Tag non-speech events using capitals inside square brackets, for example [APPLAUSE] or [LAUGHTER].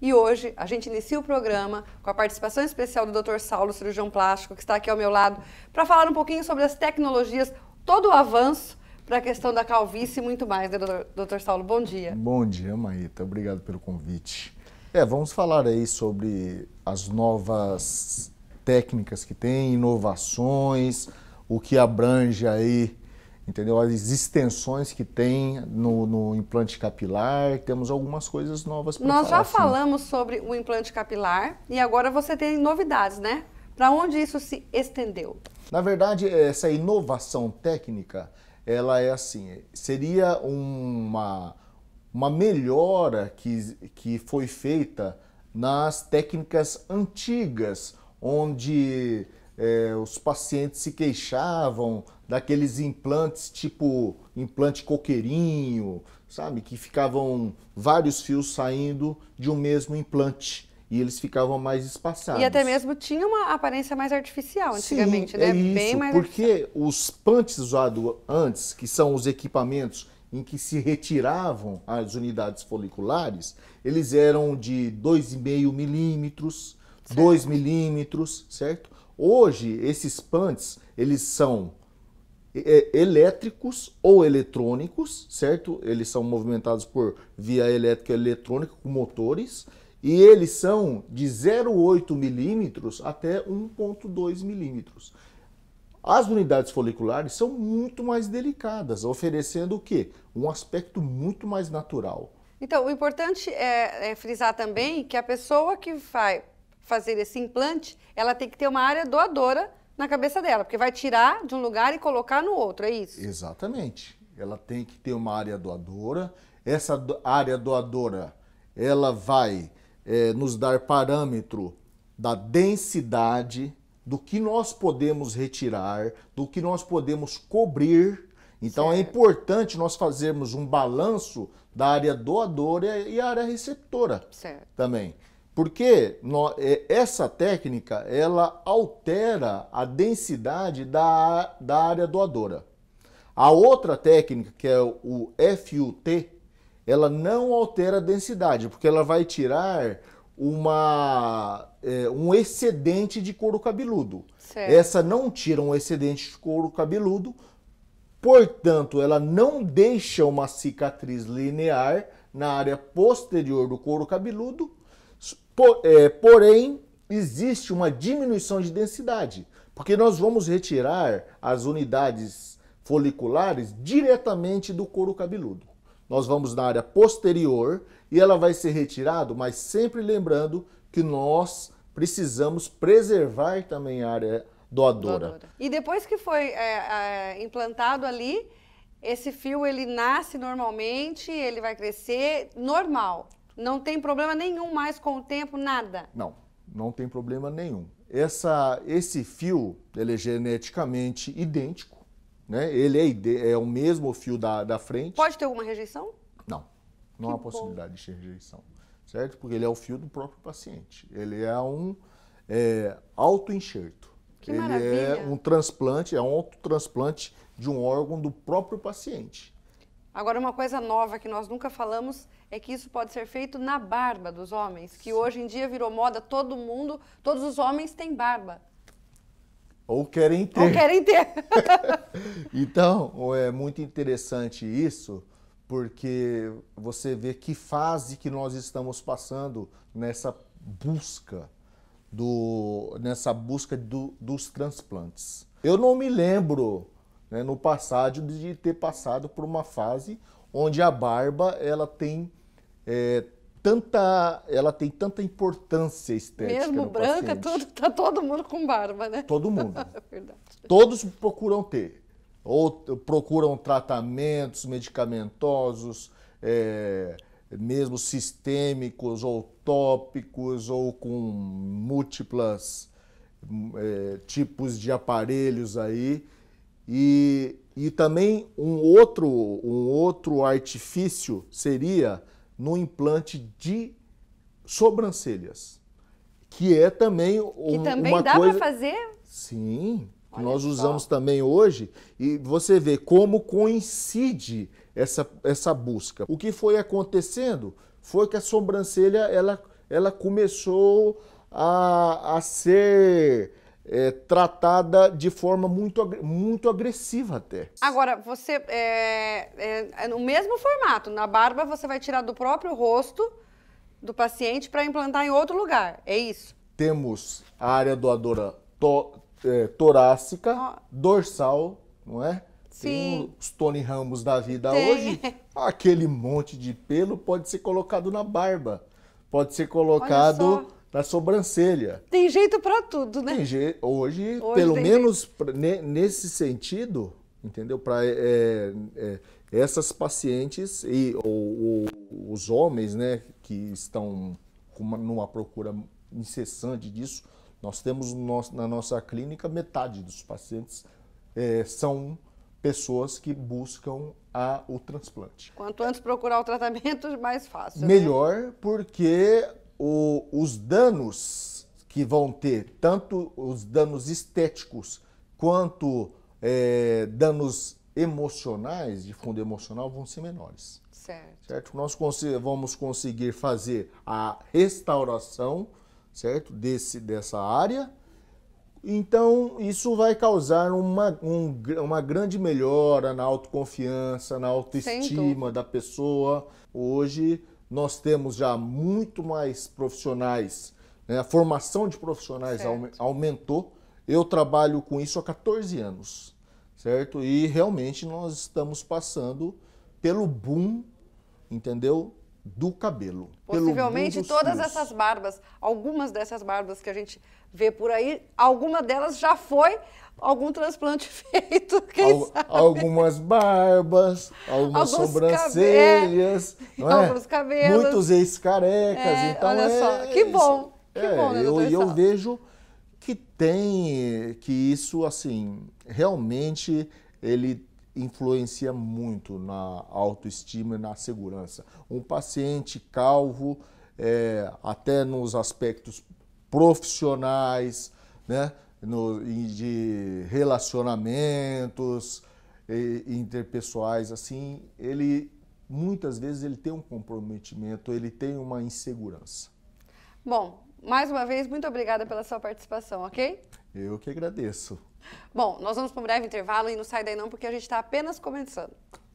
E hoje a gente inicia o programa com a participação especial do Dr. Saulo, cirurgião plástico, que está aqui ao meu lado, para falar um pouquinho sobre as tecnologias, todo o avanço para a questão da calvície e muito mais, né, doutor Saulo? Bom dia. Bom dia, Maíta. Obrigado pelo convite. É, vamos falar aí sobre as novas técnicas que tem, inovações, o que abrange aí entendeu? As extensões que tem no, no implante capilar, temos algumas coisas novas para Nós falar, já assim. falamos sobre o implante capilar e agora você tem novidades, né? Para onde isso se estendeu? Na verdade, essa inovação técnica, ela é assim, seria uma, uma melhora que, que foi feita nas técnicas antigas, onde é, os pacientes se queixavam daqueles implantes tipo implante coqueirinho, sabe? Que ficavam vários fios saindo de um mesmo implante. E eles ficavam mais espaçados. E até mesmo tinha uma aparência mais artificial antigamente, Sim, é né? É isso, Bem mais porque os punts usados antes, que são os equipamentos em que se retiravam as unidades foliculares, eles eram de 2,5 milímetros, 2 milímetros, certo? Hoje, esses pants, eles são elétricos ou eletrônicos, certo? Eles são movimentados por via elétrica e eletrônica com motores e eles são de 0,8 milímetros até 1,2 milímetros. As unidades foliculares são muito mais delicadas, oferecendo o quê? Um aspecto muito mais natural. Então, o importante é, é frisar também que a pessoa que vai fazer esse implante, ela tem que ter uma área doadora na cabeça dela, porque vai tirar de um lugar e colocar no outro, é isso? Exatamente. Ela tem que ter uma área doadora. Essa área doadora, ela vai é, nos dar parâmetro da densidade do que nós podemos retirar, do que nós podemos cobrir. Então é certo. é importante nós fazermos um balanço da área doadora e a área receptora certo. também. Porque é, essa técnica ela altera a densidade da, da área doadora. A outra técnica, que é o FUT, ela não altera a densidade, porque ela vai tirar uma, é, um excedente de couro cabeludo. Certo. Essa não tira um excedente de couro cabeludo, portanto, ela não deixa uma cicatriz linear na área posterior do couro cabeludo por, é, porém, existe uma diminuição de densidade, porque nós vamos retirar as unidades foliculares diretamente do couro cabeludo. Nós vamos na área posterior e ela vai ser retirada, mas sempre lembrando que nós precisamos preservar também a área doadora. doadora. E depois que foi é, é, implantado ali, esse fio ele nasce normalmente, ele vai crescer normal. Não tem problema nenhum mais com o tempo, nada? Não, não tem problema nenhum. Essa, esse fio ele é geneticamente idêntico, né? ele é, é o mesmo fio da, da frente. Pode ter alguma rejeição? Não, não que há bom. possibilidade de rejeição, certo? Porque ele é o fio do próprio paciente. Ele é um é, autoenxerto. Ele é maravilha. é um transplante, é um autotransplante de um órgão do próprio paciente. Agora, uma coisa nova que nós nunca falamos é que isso pode ser feito na barba dos homens, que hoje em dia virou moda, todo mundo, todos os homens têm barba. Ou querem ter. Ou querem ter. [LAUGHS] então, é muito interessante isso, porque você vê que fase que nós estamos passando nessa busca do nessa busca do, dos transplantes. Eu não me lembro né, no passado de ter passado por uma fase onde a barba ela tem é, tanta ela tem tanta importância estética mesmo branca todo, tá todo mundo com barba né todo mundo [LAUGHS] é todos procuram ter ou procuram tratamentos medicamentosos é, mesmo sistêmicos ou tópicos ou com múltiplas é, tipos de aparelhos aí e, e também um outro, um outro artifício seria no implante de sobrancelhas, que é também que também uma coisa... Que também dá para fazer? Sim, Olha nós só. usamos também hoje e você vê como coincide essa, essa busca. O que foi acontecendo foi que a sobrancelha ela, ela começou a, a ser é, tratada de forma muito, muito agressiva até. Agora, você é, é, é, no mesmo formato, na barba você vai tirar do próprio rosto do paciente para implantar em outro lugar, é isso? Temos a área doadora to, é, torácica, oh. dorsal, não é? Sim. Tem os Tony Ramos da vida Tem. hoje, aquele monte de pelo pode ser colocado na barba, pode ser colocado na sobrancelha. Tem jeito para tudo, né? Je... Hoje, Hoje, pelo menos nesse sentido, entendeu? Para é, é, é, essas pacientes e ou, ou, os homens, né, que estão uma, numa procura incessante disso, nós temos no, na nossa clínica metade dos pacientes é, são pessoas que buscam a, o transplante. Quanto antes procurar o tratamento, [LAUGHS] mais fácil. Né? Melhor, né? porque o, os danos que vão ter, tanto os danos estéticos quanto é, danos emocionais, de fundo emocional, vão ser menores. Certo. certo? Nós cons vamos conseguir fazer a restauração certo? Desse, dessa área. Então, isso vai causar uma, um, uma grande melhora na autoconfiança, na autoestima da pessoa. Hoje, nós temos já muito mais profissionais, né? a formação de profissionais aumentou. Eu trabalho com isso há 14 anos, certo? E realmente nós estamos passando pelo boom, entendeu? Do cabelo. Possivelmente todas fios. essas barbas, algumas dessas barbas que a gente vê por aí, alguma delas já foi algum transplante [LAUGHS] feito, quem Al, sabe? Algumas barbas, algumas alguns é. sobrancelhas, cabe... [LAUGHS] não é? alguns cabelos. Muitos ex-carecas, é, então olha é só, que bom, que é, bom, né, eu, E eu vejo que tem, que isso, assim, realmente ele influencia muito na autoestima e na segurança. Um paciente calvo, é, até nos aspectos profissionais, né? no, de relacionamentos e, interpessoais, assim, ele muitas vezes ele tem um comprometimento, ele tem uma insegurança. Bom, mais uma vez, muito obrigada pela sua participação, ok? Eu que agradeço. Bom, nós vamos para um breve intervalo e não sai daí não, porque a gente está apenas começando.